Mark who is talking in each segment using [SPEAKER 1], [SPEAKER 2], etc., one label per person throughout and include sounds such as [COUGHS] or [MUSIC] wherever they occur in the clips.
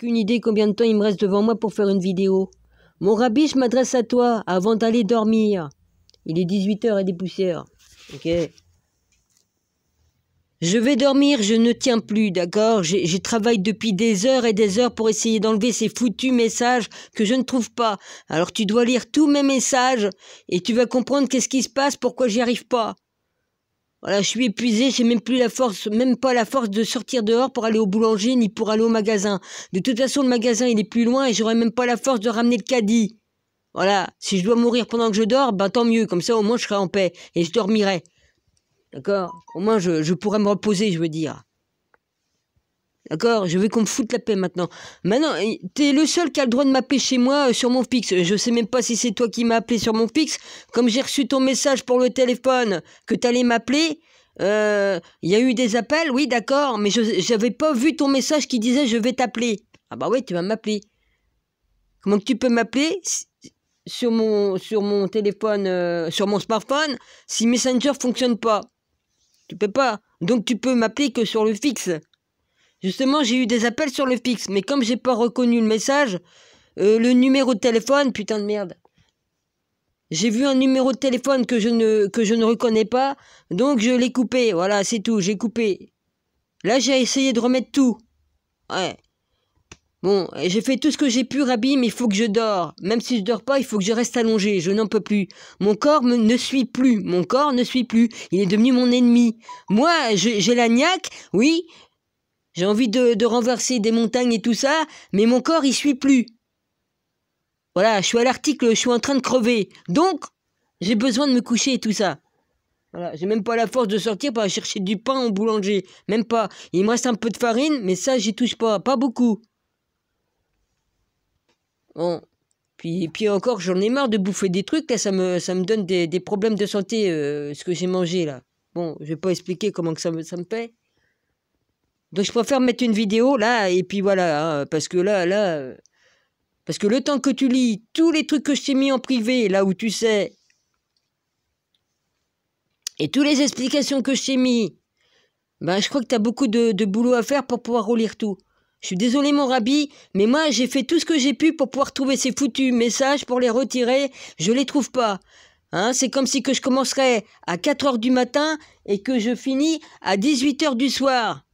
[SPEAKER 1] aucune idée combien de temps il me reste devant moi pour faire une vidéo. Mon rabbi, m'adresse à toi avant d'aller dormir. Il est 18h et des poussières. Ok. Je vais dormir, je ne tiens plus, d'accord Je travaille depuis des heures et des heures pour essayer d'enlever ces foutus messages que je ne trouve pas. Alors tu dois lire tous mes messages et tu vas comprendre qu'est-ce qui se passe, pourquoi j'y arrive pas. Voilà, je suis épuisé, j'ai même plus la force, même pas la force de sortir dehors pour aller au boulanger ni pour aller au magasin. De toute façon, le magasin il est plus loin et j'aurais même pas la force de ramener le caddie. Voilà, si je dois mourir pendant que je dors, ben tant mieux, comme ça au moins je serai en paix et je dormirai. D'accord Au moins je, je pourrai me reposer, je veux dire. D'accord Je veux qu'on me foute la paix maintenant. Maintenant, t'es le seul qui a le droit de m'appeler chez moi euh, sur mon fixe. Je sais même pas si c'est toi qui m'as appelé sur mon fixe. Comme j'ai reçu ton message pour le téléphone que t'allais m'appeler, il euh, y a eu des appels, oui, d'accord, mais je n'avais pas vu ton message qui disait je vais t'appeler. Ah bah oui, tu vas m'appeler. Comment tu peux m'appeler sur mon, sur mon téléphone, euh, sur mon smartphone, si Messenger fonctionne pas Tu peux pas. Donc tu peux m'appeler que sur le fixe. Justement, j'ai eu des appels sur le fixe, mais comme j'ai pas reconnu le message, euh, le numéro de téléphone, putain de merde. J'ai vu un numéro de téléphone que je ne, que je ne reconnais pas, donc je l'ai coupé. Voilà, c'est tout, j'ai coupé. Là, j'ai essayé de remettre tout. Ouais. Bon, j'ai fait tout ce que j'ai pu, Rabi, mais il faut que je dors. Même si je dors pas, il faut que je reste allongé. Je n'en peux plus. Mon corps me, ne suit plus. Mon corps ne suit plus. Il est devenu mon ennemi. Moi, j'ai la niaque, oui, j'ai envie de, renverser des montagnes et tout ça, mais mon corps il suit plus. Voilà, je suis à l'article, je suis en train de crever. Donc, j'ai besoin de me coucher et tout ça. Voilà, j'ai même pas la force de sortir pour aller chercher du pain au boulanger. Même pas. Il me reste un peu de farine, mais ça, j'y touche pas. Pas beaucoup. Bon. Puis, puis encore, j'en ai marre de bouffer des trucs. Là, ça me, ça me donne des, problèmes de santé, euh, ce que j'ai mangé, là. Bon, je vais pas expliquer comment que ça me, ça me donc je préfère mettre une vidéo là, et puis voilà, hein, parce que là, là. Parce que le temps que tu lis tous les trucs que je t'ai mis en privé, là où tu sais, et toutes les explications que je t'ai mis, ben je crois que tu as beaucoup de, boulot à faire pour pouvoir relire tout. Je suis désolé mon rabbi, mais moi j'ai fait tout ce que j'ai pu pour pouvoir trouver ces foutus messages pour les retirer, je les trouve pas. Hein, c'est comme si que je commencerais à 4 heures du matin et que je finis à 18 h du soir.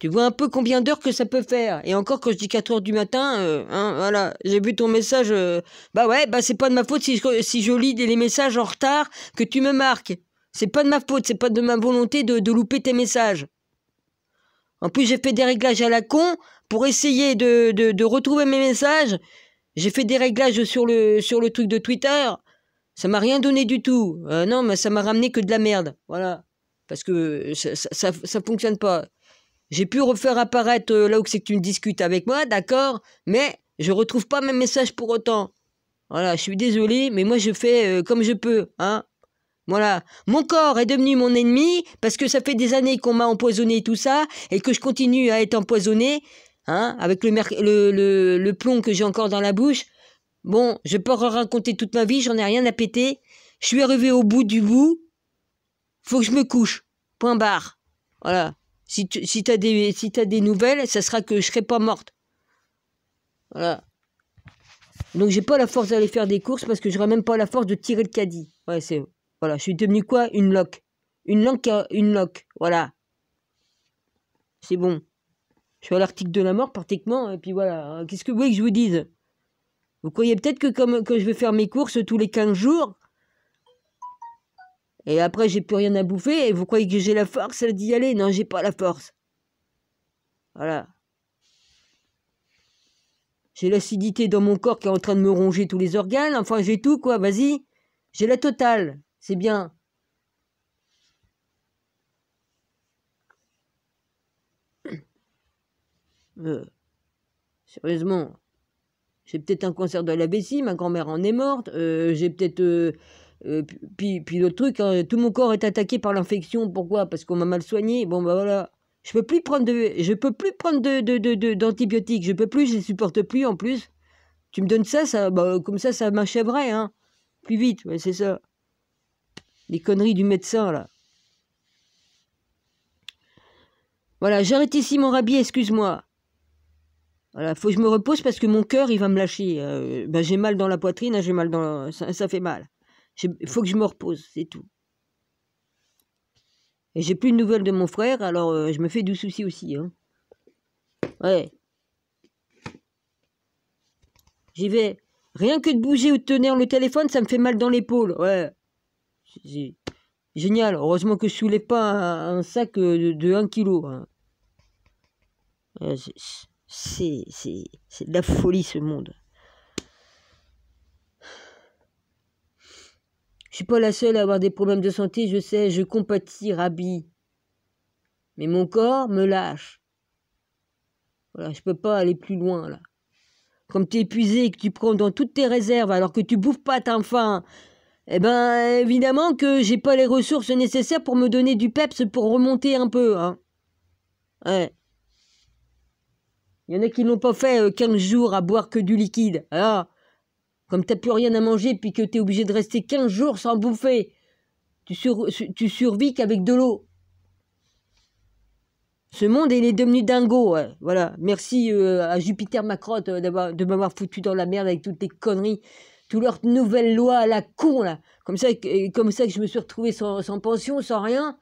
[SPEAKER 1] Tu vois un peu combien d'heures que ça peut faire. Et encore, quand je dis 4 heures du matin, euh, hein, voilà, j'ai vu ton message. Euh, bah ouais, bah c'est pas de ma faute si je, si lis les messages en retard que tu me marques. C'est pas de ma faute, c'est pas de ma volonté de, de louper tes messages. En plus, j'ai fait des réglages à la con pour essayer de, de, retrouver mes messages. J'ai fait des réglages sur le, sur le truc de Twitter. Ça m'a rien donné du tout. Euh, non, mais ça m'a ramené que de la merde. Voilà. Parce que ça, ça, ça, ça fonctionne pas. J'ai pu refaire apparaître euh, là où c'est que tu me discutes avec moi, d'accord Mais je retrouve pas mes messages pour autant. Voilà, je suis désolé, mais moi je fais euh, comme je peux, hein voilà. Mon corps est devenu mon ennemi parce que ça fait des années qu'on m'a empoisonné tout ça et que je continue à être empoisonné, hein, avec le, le, le, plomb que j'ai encore dans la bouche. Bon, je peux raconter toute ma vie, j'en ai rien à péter. Je suis arrivé au bout du bout. Faut que je me couche. Point barre. Voilà. Si tu as, des, des nouvelles, ça sera que je serai pas morte. Voilà. Donc j'ai pas la force d'aller faire des courses parce que j'aurais même pas la force de tirer le caddie. Ouais, c'est voilà, je suis devenu quoi Une loque. Une loque hein, une loque, voilà. C'est bon. Je suis à l'article de la mort pratiquement et puis voilà, qu'est-ce que vous voulez que je vous dise Vous croyez peut-être que comme que je vais faire mes courses tous les 15 jours et après, j'ai plus rien à bouffer. Et vous croyez que j'ai la force d'y aller Non, j'ai pas la force. Voilà. J'ai l'acidité dans mon corps qui est en train de me ronger tous les organes. Enfin, j'ai tout, quoi. Vas-y. J'ai la totale. C'est bien. [COUGHS] Euh, sérieusement, j'ai peut-être un cancer de la vessie, ma grand-mère en est morte, euh, j'ai peut-être euh, euh, puis, puis truc, hein, tout mon corps est attaqué par l'infection. Pourquoi Parce qu'on m'a mal soigné. Bon, ben voilà. Je peux plus prendre de, je peux plus prendre de, de, d'antibiotiques. Je peux plus, je les supporte plus en plus. Tu me donnes ça, ça, bah, comme ça, ça m'achèverait, hein. Plus vite, c'est ça. Les conneries du médecin là. Voilà, j'arrête ici mon rabis, excuse-moi. Voilà, faut que je me repose parce que mon cœur, il va me lâcher. Euh, bah, j'ai mal dans la poitrine, hein, j'ai mal dans... ça fait mal. Il faut que je me repose, c'est tout. Et j'ai plus de nouvelles de mon frère, alors euh, je me fais du souci aussi. Hein. Ouais. J'y vais. Rien que de bouger ou de tenir le téléphone, ça me fait mal dans l'épaule. Ouais. Génial. Heureusement que je soulève pas un, sac euh, de, 1 kg. Hein. Euh, c'est de la folie ce monde. pas la seule à avoir des problèmes de santé, je sais, je compatis, Rabbi. Mais mon corps me lâche. Voilà, je peux pas aller plus loin, là. Comme tu es épuisé et que tu prends dans toutes tes réserves alors que tu bouffes pas ta faim, eh ben, évidemment que j'ai pas les ressources nécessaires pour me donner du peps pour remonter un peu, hein. Ouais. Il y en a qui n'ont pas fait 15 euh, jours à boire que du liquide. Alors, hein. Comme t'as plus rien à manger puis que t'es obligé de rester 15 jours sans bouffer, tu, sur, survis qu'avec de l'eau. Ce monde, il est devenu dingo. Voilà. Merci euh, à Jupiter Macrotte euh, de m'avoir foutu dans la merde avec toutes les conneries, toutes leurs nouvelles lois à la con, là. Comme ça, comme ça que je me suis retrouvé sans pension, sans rien.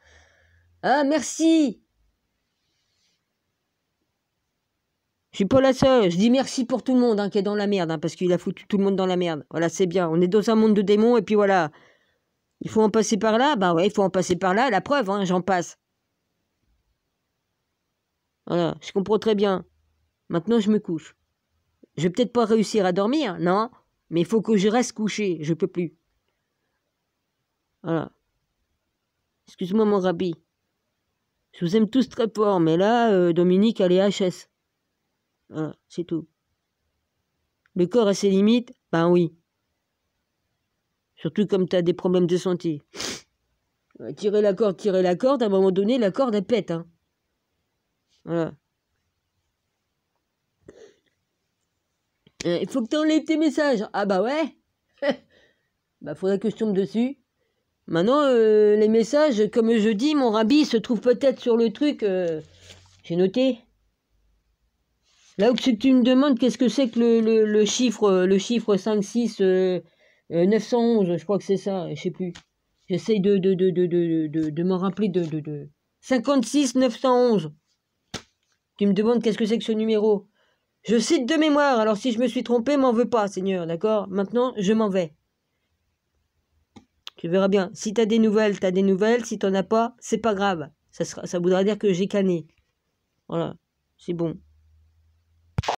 [SPEAKER 1] Ah, merci suis pas la seule. Je dis merci pour tout le monde hein, qui est dans la merde, hein, parce qu'il a foutu tout le monde dans la merde. Voilà, c'est bien. On est dans un monde de démons, et puis voilà. Il faut en passer par là. Bah ouais, il faut en passer par là. La preuve, hein, j'en passe. Voilà, je comprends très bien. Maintenant, je me couche. Je vais peut-être pas réussir à dormir, non Mais il faut que je reste couché. Je peux plus. Voilà. Excuse-moi, mon rabbi. Je vous aime tous très fort, mais là, euh, Dominique, elle est HS. Voilà, hein, c'est tout. Le corps a ses limites Ben oui. Surtout comme tu as des problèmes de santé. Tirer la corde, tirer la corde, à un moment donné, la corde, elle pète. Hein. Voilà. Hein, il faut que tu enlèves tes messages. Ah bah ouais. [LAUGHS] bah faudrait que je tombe dessus. Maintenant, euh, les messages, comme je dis, mon rabbi se trouve peut-être sur le truc. Euh, j'ai noté. Là où tu me demandes qu'est-ce que c'est que le, chiffre le chiffre 5, 911, euh, euh, je crois que c'est ça, je sais plus. J'essaye de, de, de, de, de m'en rappeler de, de, 56 911. Tu me demandes qu'est-ce que c'est que ce numéro. Je cite de mémoire, alors si je me suis trompé, m'en veux pas, Seigneur, d'accord Maintenant, je m'en vais. Tu verras bien. Si t'as des nouvelles, t'as des nouvelles. Si t'en as pas, c'est pas grave. Ça, sera, ça voudra dire que j'ai cané. Voilà, c'est bon.